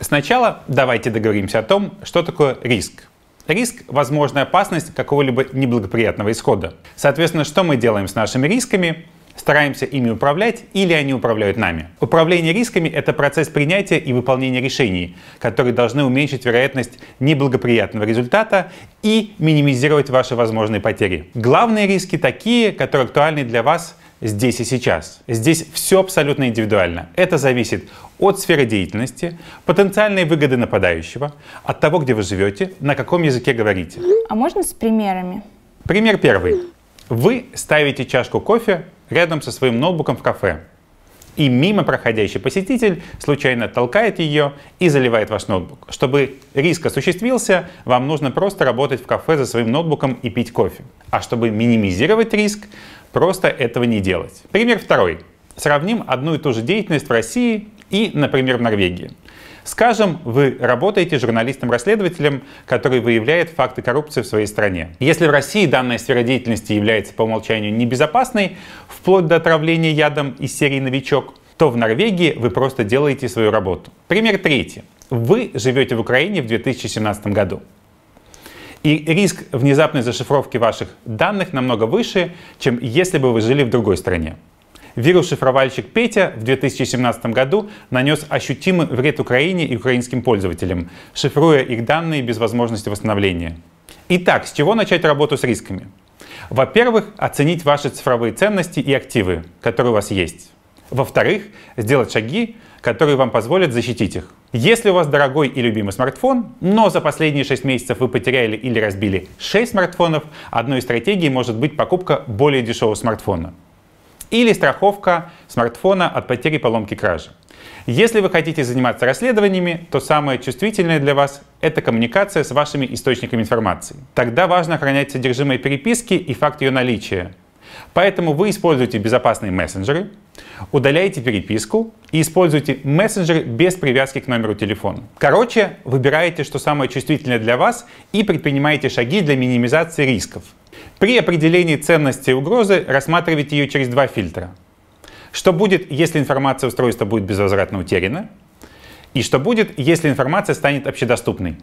Сначала давайте договоримся о том, что такое риск. Риск – возможная опасность какого-либо неблагоприятного исхода. Соответственно, что мы делаем с нашими рисками? Стараемся ими управлять или они управляют нами. Управление рисками – это процесс принятия и выполнения решений, которые должны уменьшить вероятность неблагоприятного результата и минимизировать ваши возможные потери. Главные риски такие, которые актуальны для вас – здесь и сейчас. Здесь все абсолютно индивидуально. Это зависит от сферы деятельности, потенциальной выгоды нападающего, от того, где вы живете, на каком языке говорите. А можно с примерами? Пример первый. Вы ставите чашку кофе рядом со своим ноутбуком в кафе. И мимо проходящий посетитель случайно толкает ее и заливает ваш ноутбук. Чтобы риск осуществился, вам нужно просто работать в кафе за своим ноутбуком и пить кофе. А чтобы минимизировать риск, Просто этого не делать. Пример второй. Сравним одну и ту же деятельность в России и, например, в Норвегии. Скажем, вы работаете журналистом-расследователем, который выявляет факты коррупции в своей стране. Если в России данная сфера деятельности является по умолчанию небезопасной, вплоть до отравления ядом из серии «Новичок», то в Норвегии вы просто делаете свою работу. Пример третий. Вы живете в Украине в 2017 году. И риск внезапной зашифровки ваших данных намного выше, чем если бы вы жили в другой стране. Вирус-шифровальщик Петя в 2017 году нанес ощутимый вред Украине и украинским пользователям, шифруя их данные без возможности восстановления. Итак, с чего начать работу с рисками? Во-первых, оценить ваши цифровые ценности и активы, которые у вас есть. Во-вторых, сделать шаги, которые вам позволят защитить их. Если у вас дорогой и любимый смартфон, но за последние 6 месяцев вы потеряли или разбили 6 смартфонов, одной из стратегий может быть покупка более дешевого смартфона. Или страховка смартфона от потери, поломки, кражи. Если вы хотите заниматься расследованиями, то самое чувствительное для вас — это коммуникация с вашими источниками информации. Тогда важно охранять содержимое переписки и факт ее наличия, Поэтому вы используете безопасные мессенджеры, удаляете переписку и используете мессенджеры без привязки к номеру телефона. Короче, выбираете, что самое чувствительное для вас и предпринимаете шаги для минимизации рисков. При определении ценности угрозы рассматривайте ее через два фильтра. Что будет, если информация устройства будет безвозвратно утеряна? И что будет, если информация станет общедоступной?